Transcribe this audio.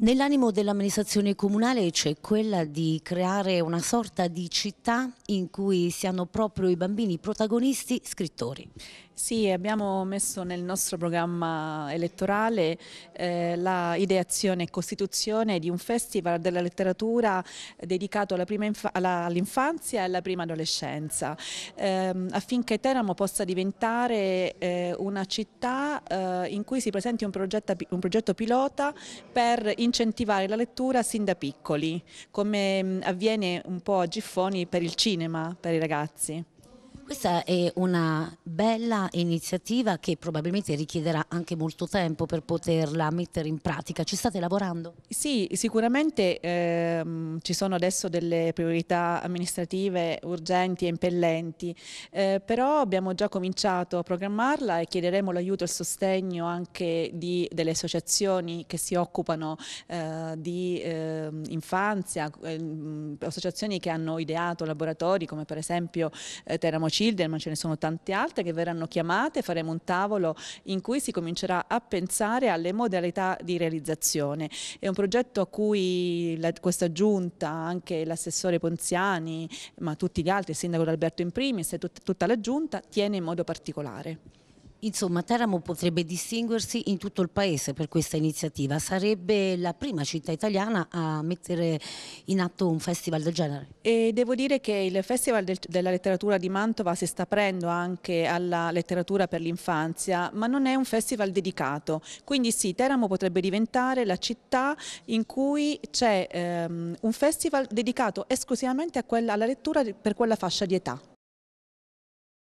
Nell'animo dell'amministrazione comunale c'è quella di creare una sorta di città in cui siano proprio i bambini protagonisti scrittori. Sì, abbiamo messo nel nostro programma elettorale eh, l'ideazione e costituzione di un festival della letteratura dedicato all'infanzia e alla prima adolescenza, ehm, affinché Teramo possa diventare eh, una città eh, in cui si presenti un progetto, un progetto pilota per incentivare la lettura sin da piccoli, come mm, avviene un po' a Giffoni per il cinema, per i ragazzi. Questa è una bella iniziativa che probabilmente richiederà anche molto tempo per poterla mettere in pratica. Ci state lavorando? Sì, sicuramente ehm, ci sono adesso delle priorità amministrative urgenti e impellenti, eh, però abbiamo già cominciato a programmarla e chiederemo l'aiuto e il sostegno anche di, delle associazioni che si occupano eh, di eh, infanzia, ehm, associazioni che hanno ideato laboratori come per esempio eh, Teramo Children, ma ce ne sono tante altre che verranno chiamate, faremo un tavolo in cui si comincerà a pensare alle modalità di realizzazione. È un progetto a cui la, questa giunta, anche l'assessore Ponziani, ma tutti gli altri, il sindaco Alberto in primis e tut, tutta la giunta, tiene in modo particolare. Insomma, Teramo potrebbe distinguersi in tutto il paese per questa iniziativa. Sarebbe la prima città italiana a mettere in atto un festival del genere. E devo dire che il Festival del, della Letteratura di Mantova si sta aprendo anche alla letteratura per l'infanzia, ma non è un festival dedicato. Quindi sì, Teramo potrebbe diventare la città in cui c'è ehm, un festival dedicato esclusivamente quella, alla lettura per quella fascia di età.